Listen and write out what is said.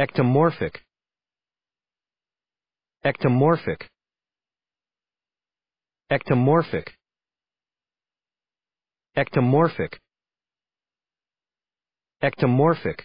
ectomorphic ectomorphic ectomorphic ectomorphic ectomorphic